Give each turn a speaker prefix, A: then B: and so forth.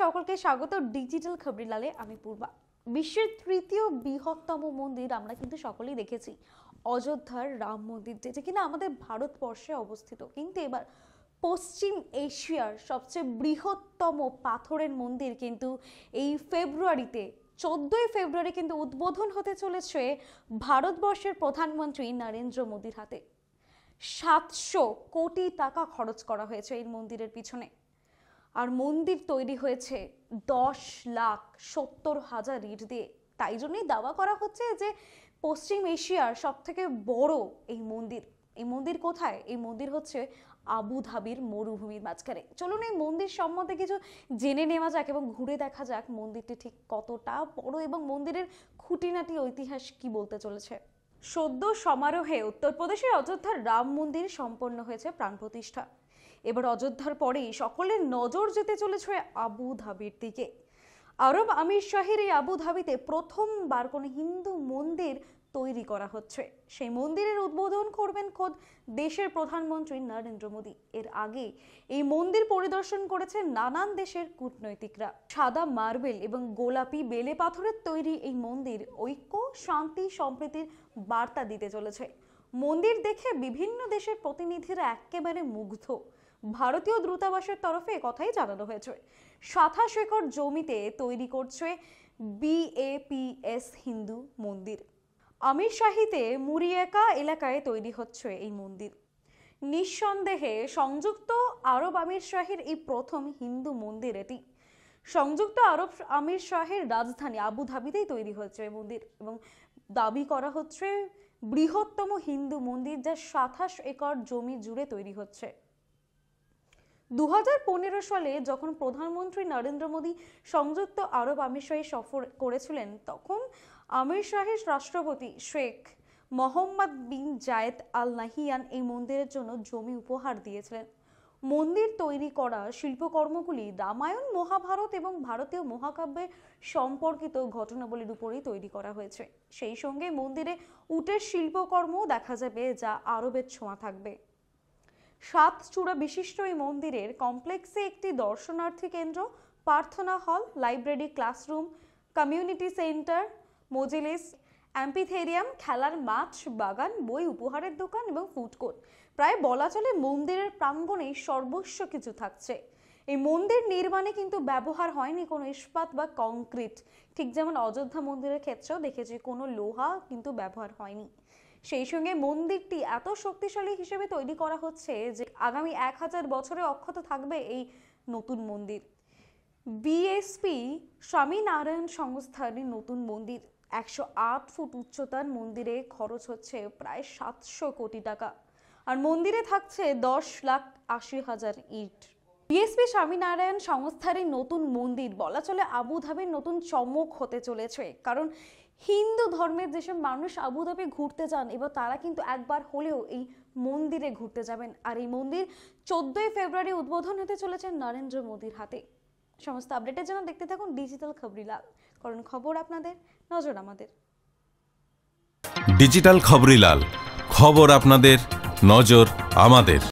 A: সকলকে স্বাগত ডিজিটাল লালে আমি পূর্বা বিশ্বের তৃতীয় বৃহত্তম মন্দির আমরা কিন্তু সকলেই দেখেছি অযোধ্যার রাম মন্দির যেটা কিনা আমাদের ভারতবর্ষে অবস্থিত কিন্তু এবার পশ্চিম এশিয়ার সবচেয়ে বৃহত্তম পাথরের মন্দির কিন্তু এই ফেব্রুয়ারিতে চোদ্দই ফেব্রুয়ারি কিন্তু উদ্বোধন হতে চলেছে ভারতবর্ষের প্রধানমন্ত্রী নরেন্দ্র মোদীর হাতে সাতশো কোটি টাকা খরচ করা হয়েছে এই মন্দিরের পিছনে আর মন্দির তৈরি হয়েছে দশ লাখ সত্তর হাজার ইট দিয়ে তাই জন্যই দাওয়া করা হচ্ছে যে পশ্চিম এশিয়ার সব থেকে বড় এই মন্দির এই মন্দির কোথায় এই মন্দির হচ্ছে আবুধাবির মরুভূমির মাঝখানে চলুন এই মন্দির সম্বন্ধে কিছু জেনে নেওয়া যাক এবং ঘুরে দেখা যাক মন্দিরটি ঠিক কতটা বড় এবং মন্দিরের খুঁটিনাটি ঐতিহাস কি বলতে চলেছে সদ্য সমারোহে উত্তরপ্রদেশের অযোধ্যার রাম মন্দির সম্পন্ন হয়েছে প্রাণ প্রতিষ্ঠা এবার অযোধ্যার পরেই সকলের নজর যেতে চলেছে আবু ধাবির দিকে আরব আমির শাহের এই আবু ধাবিতে প্রথমবার কোনো হিন্দু মন্দির তৈরি করা হচ্ছে সেই মন্দিরের উদ্বোধন করবেন খোদ দেশের প্রধানমন্ত্রী নরেন্দ্র মোদী এর আগে এই মন্দির পরিদর্শন করেছে নানান দেশের কূটনৈতিকরা সাদা মার্বেল এবং গোলাপি বেলে পাথরের তৈরি এই মন্দির ঐক্য শান্তি সম্প্রীতির বার্তা দিতে চলেছে মন্দির দেখে বিভিন্ন দেশের প্রতিনিধিরা একেবারে মুগ্ধ ভারতীয় দূতাবাসের তরফে কথাই জানানো হয়েছে সাতাশ একর জমিতে তৈরি করছে বিএপিএস হিন্দু মন্দির আমির শাহিতে মুরিয়াকা এলাকায় তৈরি হচ্ছে এই মন্দির নিঃসন্দেহে সংযুক্ত আরব আমির শাহের এই প্রথম হিন্দু মন্দির এটি সংযুক্ত আরব আমির শাহের রাজধানী আবুধাবিতেই তৈরি হচ্ছে এই মন্দির এবং দাবি করা হচ্ছে বৃহত্তম হিন্দু মন্দির যা সাতাশ একর জমি জুড়ে তৈরি হচ্ছে দু সালে যখন প্রধানমন্ত্রী নরেন্দ্র মোদী সংযুক্ত আরব আমির শাহী সফর করেছিলেন তখন আমির শাহের রাষ্ট্রপতি শেখ মোহাম্মদ বিন জায়েদ আল নাহিয়ান এই মন্দিরের জন্য জমি উপহার দিয়েছিলেন মন্দির তৈরি করা শিল্পকর্মগুলি রামায়ণ মহাভারত এবং ভারতীয় মহাকাব্যে সম্পর্কিত ঘটনাবলীর উপরেই তৈরি করা হয়েছে সেই সঙ্গে মন্দিরে উটের শিল্পকর্মও দেখা যাবে যা আরবের ছোঁয়া থাকবে সাত চূড়া বিশিষ্ট এই মন্দিরের কমপ্লেক্সে একটি দর্শনার্থী কেন্দ্র প্রার্থনা হল লাইব্রেরি ক্লাসরুম কমিউনিটি সেন্টার মজিলিস অ্যাম্পিথেরিয়াম খেলার মাছ বাগান বই উপহারের দোকান এবং কোর্ট প্রায় বলা চলে মন্দিরের প্রাঙ্গণে সর্বস্ব কিছু থাকছে এই মন্দির নির্মাণে কিন্তু ব্যবহার হয়নি কোনো ইস্পাত বা কংক্রিট ঠিক যেমন অযোধ্যা মন্দিরের ক্ষেত্রেও দেখেছি কোনো লোহা কিন্তু ব্যবহার হয়নি সেই সঙ্গে মন্দিরটি এত শক্তিশালী হিসেবে তৈরি করা হচ্ছে যে আগামী এক হাজার বছরে অক্ষত থাকবে এই নতুন মন্দির বিএসপি স্বামীনারায়ণ সংস্থার নতুন মন্দির একশো আট ফুট উচ্চতার মন্দিরে খরচ হচ্ছে প্রায় সাতশো কোটি টাকা আর মন্দিরে থাকছে দশ লাখ আশি হাজার ইট বিএসপি স্বামীনারায়ণ সংস্থার এই নতুন মন্দির বলা চলে আবুধাবির নতুন চমক হতে চলেছে কারণ হিন্দু ধর্মের যেসব মানুষ আবুধাবি ঘুরতে যান এবার তারা কিন্তু একবার হলেও এই মন্দিরে ঘুরতে যাবেন আর এই মন্দির চোদ্দই ফেব্রুয়ারি উদ্বোধন হতে চলেছে নরেন্দ্র মোদীর হাতে সমস্ত আপডেটের জন্য দেখতে থাকুন ডিজিটাল খবরিলাল কারণ খবর আপনাদের নজর আমাদের ডিজিটাল খবরিলাল খবর আপনাদের নজর আমাদের